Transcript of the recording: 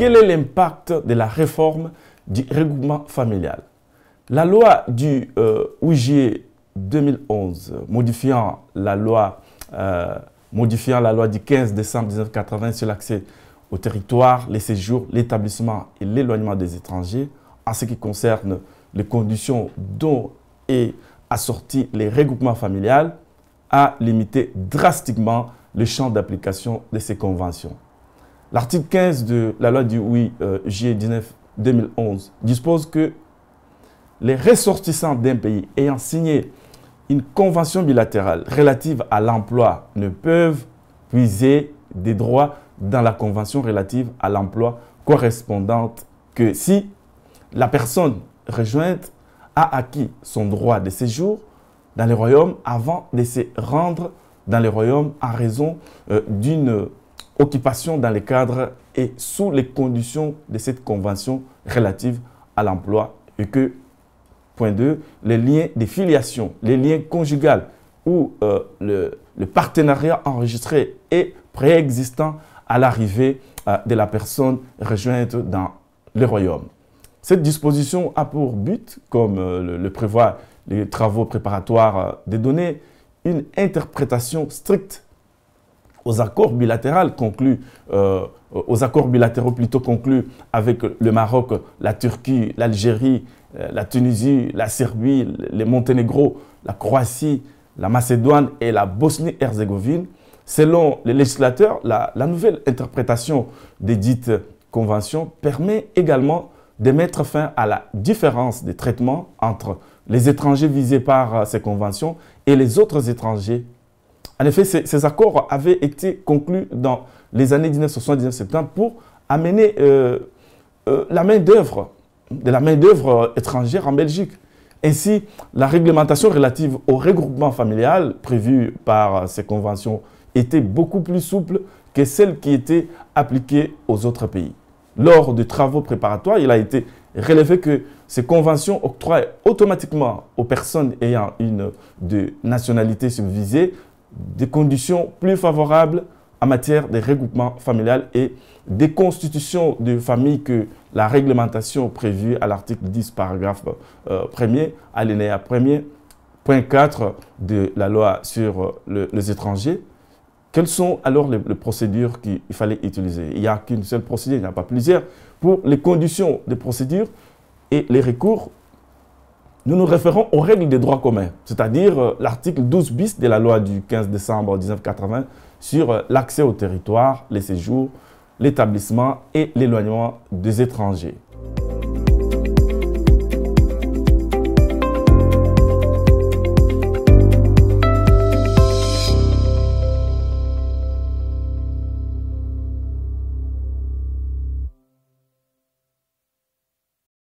quel est l'impact de la réforme du regroupement familial La loi du euh, 2011, euh, modifiant la loi, du 15 décembre 1980 sur l'accès au territoire, les séjours, l'établissement et l'éloignement des étrangers, en ce qui concerne les conditions dont est assorti les regroupements familial a limité drastiquement le champ d'application de ces conventions. L'article 15 de la loi du 8 euh, juillet 19 2011 dispose que les ressortissants d'un pays ayant signé une convention bilatérale relative à l'emploi ne peuvent puiser des droits dans la convention relative à l'emploi correspondante que si la personne rejointe a acquis son droit de séjour dans le royaume avant de se rendre dans le royaume en raison euh, d'une occupation dans les cadres et sous les conditions de cette convention relative à l'emploi et que, point 2, les liens de filiation, les liens conjugales ou euh, le, partenariat enregistré et préexistant à l'arrivée euh, de la personne rejointe dans le royaume. Cette disposition a pour but, comme euh, le, prévoient les travaux préparatoires, des données, une interprétation stricte aux accords bilatéraux conclus, euh, aux accords bilatéraux plutôt conclus avec le Maroc, la Turquie, l'Algérie, euh, la Tunisie, la Serbie, le Monténégro, la Croatie, la Macédoine et la Bosnie-Herzégovine. Selon les législateurs, la, nouvelle interprétation des dites conventions permet également de mettre fin à la différence de traitement entre les étrangers visés par euh, ces conventions et les autres étrangers en effet, ces, accords avaient été conclus dans les années 1970-1970 pour amener euh, euh, la main-d'œuvre de la main-d'œuvre étrangère en Belgique. Ainsi, la réglementation relative au regroupement familial prévue par ces conventions était beaucoup plus souple que celle qui était appliquée aux autres pays. Lors des travaux préparatoires, il a été relevé que ces conventions octroient automatiquement aux personnes ayant une nationalité subvisée des conditions plus favorables en matière de regroupement familial et des constitutions de famille que la réglementation prévue à l'article 10, paragraphe 1er, euh, alinéa 1er, point 4 de la loi sur euh, les étrangers. Quelles sont alors les, les procédures qu'il fallait utiliser Il n'y a qu'une seule procédure, il n'y en a pas plusieurs. Pour les conditions de procédure et les recours, nous nous référons aux règles des droits communs, c'est-à-dire euh, l'article 12 bis de la loi du 15 décembre 1980 sur euh, l'accès au territoire, les séjours, l'établissement et l'éloignement des étrangers.